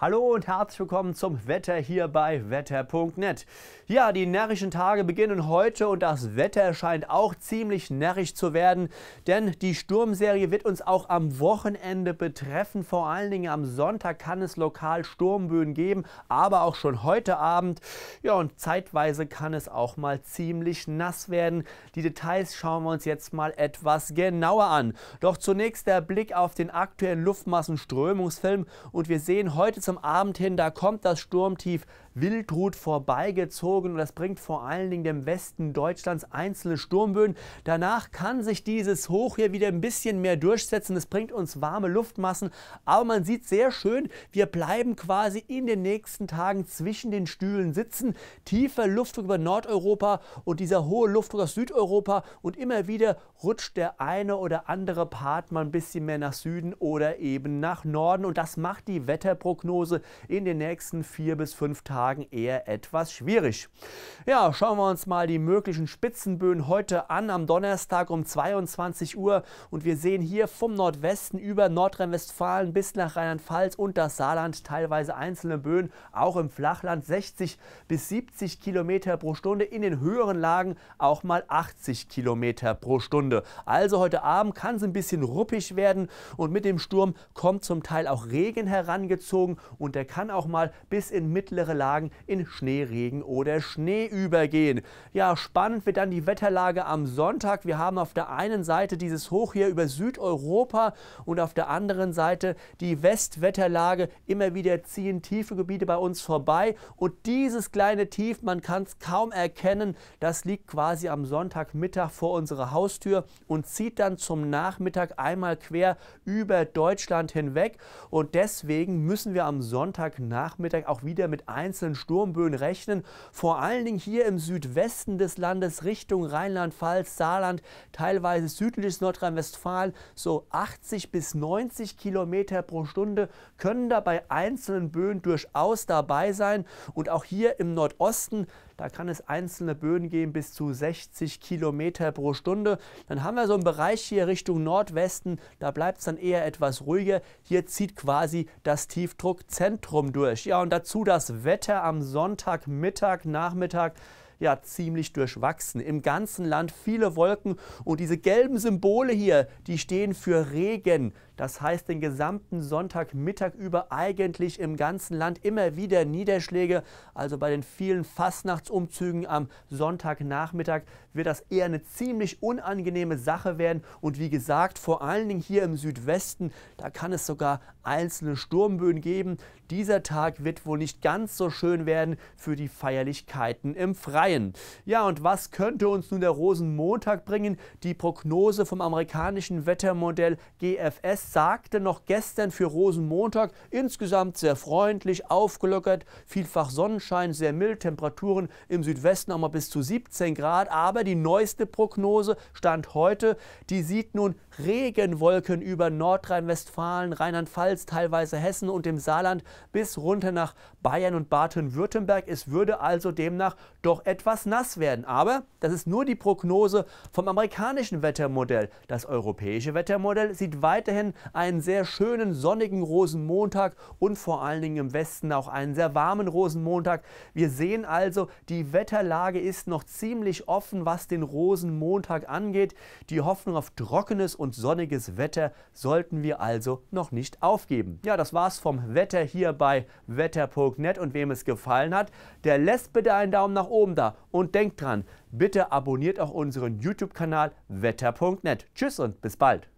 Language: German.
Hallo und herzlich willkommen zum Wetter hier bei wetter.net. Ja, die närrischen Tage beginnen heute und das Wetter scheint auch ziemlich närrisch zu werden, denn die Sturmserie wird uns auch am Wochenende betreffen. Vor allen Dingen am Sonntag kann es lokal Sturmböen geben, aber auch schon heute Abend. Ja, und zeitweise kann es auch mal ziemlich nass werden. Die Details schauen wir uns jetzt mal etwas genauer an. Doch zunächst der Blick auf den aktuellen Luftmassenströmungsfilm und wir sehen heute zum Abend hin, da kommt das Sturmtief Wildrut vorbeigezogen und das bringt vor allen Dingen dem Westen Deutschlands einzelne Sturmböen. Danach kann sich dieses Hoch hier wieder ein bisschen mehr durchsetzen. Das bringt uns warme Luftmassen, aber man sieht sehr schön, wir bleiben quasi in den nächsten Tagen zwischen den Stühlen sitzen. Tiefer Luftdruck über Nordeuropa und dieser hohe Luftdruck aus Südeuropa und immer wieder rutscht der eine oder andere Part mal ein bisschen mehr nach Süden oder eben nach Norden und das macht die Wetterprognose in den nächsten vier bis fünf Tagen Tagen eher etwas schwierig. Ja, schauen wir uns mal die möglichen Spitzenböen heute an, am Donnerstag um 22 Uhr. Und wir sehen hier vom Nordwesten über Nordrhein-Westfalen bis nach Rheinland-Pfalz und das Saarland teilweise einzelne Böen, auch im Flachland 60 bis 70 Kilometer pro Stunde, in den höheren Lagen auch mal 80 Kilometer pro Stunde. Also heute Abend kann es ein bisschen ruppig werden und mit dem Sturm kommt zum Teil auch Regen herangezogen und der kann auch mal bis in mittlere Lagen Tagen in Schneeregen oder Schnee übergehen. Ja, spannend wird dann die Wetterlage am Sonntag. Wir haben auf der einen Seite dieses Hoch hier über Südeuropa und auf der anderen Seite die Westwetterlage. Immer wieder ziehen tiefe Gebiete bei uns vorbei und dieses kleine Tief, man kann es kaum erkennen, das liegt quasi am Sonntagmittag vor unserer Haustür und zieht dann zum Nachmittag einmal quer über Deutschland hinweg und deswegen müssen wir am Sonntagnachmittag auch wieder mit einzelnen wechselnden Sturmböen rechnen. Vor allen Dingen hier im Südwesten des Landes Richtung Rheinland-Pfalz, Saarland, teilweise südliches Nordrhein-Westfalen. So 80 bis 90 Kilometer pro Stunde können da bei einzelnen Böen durchaus dabei sein. Und auch hier im Nordosten da kann es einzelne Böen geben bis zu 60 Kilometer pro Stunde. Dann haben wir so einen Bereich hier Richtung Nordwesten. Da bleibt es dann eher etwas ruhiger. Hier zieht quasi das Tiefdruckzentrum durch. Ja, und dazu das Wetter am Sonntagmittag, Nachmittag ja ziemlich durchwachsen. Im ganzen Land viele Wolken und diese gelben Symbole hier, die stehen für Regen. Das heißt den gesamten Sonntagmittag über eigentlich im ganzen Land immer wieder Niederschläge. Also bei den vielen Fastnachtsumzügen am Sonntagnachmittag wird das eher eine ziemlich unangenehme Sache werden. Und wie gesagt, vor allen Dingen hier im Südwesten, da kann es sogar einzelne Sturmböen geben. Dieser Tag wird wohl nicht ganz so schön werden für die Feierlichkeiten im Freitag. Laien. Ja, und was könnte uns nun der Rosenmontag bringen? Die Prognose vom amerikanischen Wettermodell GFS sagte noch gestern für Rosenmontag insgesamt sehr freundlich, aufgelockert, vielfach Sonnenschein, sehr mild, Temperaturen im Südwesten auch mal bis zu 17 Grad. Aber die neueste Prognose stand heute, die sieht nun Regenwolken über Nordrhein-Westfalen, Rheinland-Pfalz, teilweise Hessen und dem Saarland bis runter nach Bayern und Baden-Württemberg. Es würde also demnach doch etwas etwas nass werden. Aber das ist nur die Prognose vom amerikanischen Wettermodell. Das europäische Wettermodell sieht weiterhin einen sehr schönen sonnigen Rosenmontag und vor allen Dingen im Westen auch einen sehr warmen Rosenmontag. Wir sehen also, die Wetterlage ist noch ziemlich offen, was den Rosenmontag angeht. Die Hoffnung auf trockenes und sonniges Wetter sollten wir also noch nicht aufgeben. Ja, das war's vom Wetter hier bei wetter.net und wem es gefallen hat, der lässt bitte einen Daumen nach oben da. Wetter. Und denkt dran, bitte abonniert auch unseren YouTube-Kanal wetter.net. Tschüss und bis bald.